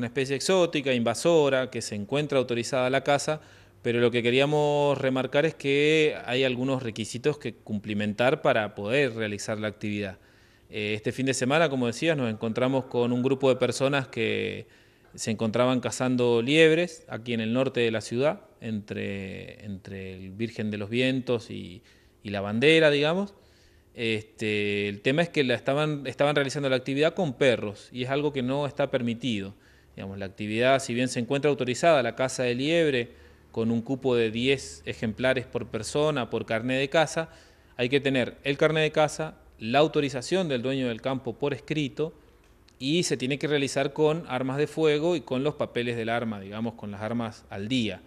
una especie exótica, invasora, que se encuentra autorizada a la caza, pero lo que queríamos remarcar es que hay algunos requisitos que cumplimentar para poder realizar la actividad. Eh, este fin de semana, como decías, nos encontramos con un grupo de personas que se encontraban cazando liebres aquí en el norte de la ciudad, entre, entre el Virgen de los Vientos y, la bandera, digamos. Este, el tema es que la estaban, estaban realizando la actividad con perros y es algo que no está permitido la actividad, si bien se encuentra autorizada la caza de liebre con un cupo de 10 ejemplares por persona por carné de caza, hay que tener el carné de caza, la autorización del dueño del campo por escrito y se tiene que realizar con armas de fuego y con los papeles del arma, digamos, con las armas al día.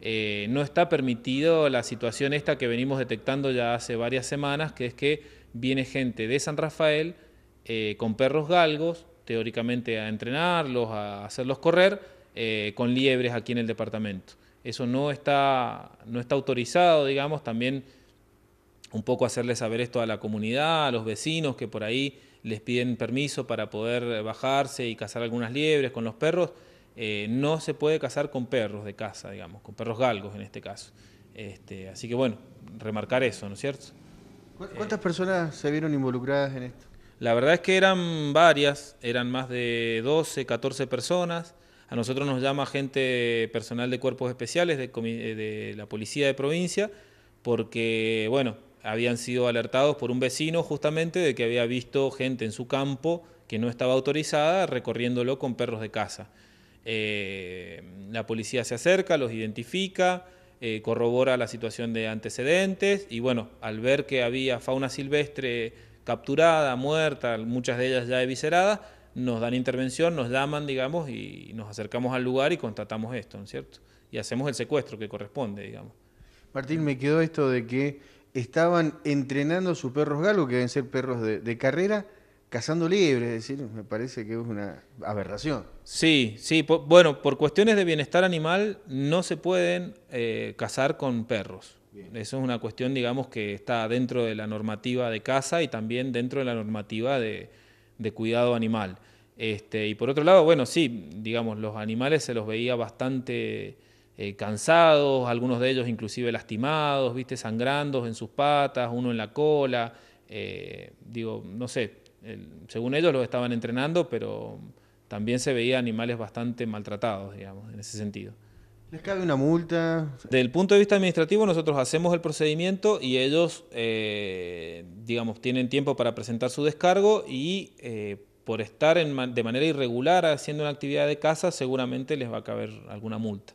Eh, no está permitido la situación esta que venimos detectando ya hace varias semanas, que es que viene gente de San Rafael eh, con perros galgos, teóricamente a entrenarlos, a hacerlos correr eh, con liebres aquí en el departamento. Eso no está, no está autorizado, digamos, también un poco hacerles saber esto a la comunidad, a los vecinos que por ahí les piden permiso para poder bajarse y cazar algunas liebres con los perros. Eh, no se puede cazar con perros de casa, digamos, con perros galgos en este caso. Este, así que bueno, remarcar eso, ¿no es cierto? ¿Cuántas personas se vieron involucradas en esto? La verdad es que eran varias, eran más de 12, 14 personas. A nosotros nos llama gente personal de cuerpos especiales eh, de, la policía de provincia porque, bueno, habían sido alertados por un vecino justamente de que había visto gente en su campo que no estaba autorizada recorriéndolo con perros de caza. Eh, la policía se acerca, los identifica, eh, corrobora la situación de antecedentes y bueno, al ver que había fauna silvestre capturada, muerta, muchas de ellas ya evisceradas, nos dan intervención, nos llaman, digamos, y nos acercamos al lugar y constatamos esto, ¿no es cierto? Y hacemos el secuestro que corresponde, digamos. Martín, me quedó esto de que estaban entrenando sus perros galos, que deben ser perros de, carrera, cazando libres, es decir, me parece que es una aberración. Sí, sí, bueno, por cuestiones de bienestar animal no se pueden eh, cazar con perros. Eso es una cuestión, digamos, que está dentro de la normativa de casa y también dentro de la normativa de, cuidado animal. Este, y por otro lado, bueno, sí, digamos, los animales se los veía bastante eh, cansados, algunos de ellos inclusive lastimados, viste, sangrando en sus patas, uno en la cola. Eh, digo, no sé, según ellos los estaban entrenando, pero también se veía animales bastante maltratados, digamos, en ese sentido. ¿Les cabe una multa? Desde el punto de vista administrativo, nosotros hacemos el procedimiento y ellos, eh, digamos, tienen tiempo para presentar su descargo y eh, por estar de manera irregular haciendo una actividad de casa, seguramente les va a caber alguna multa.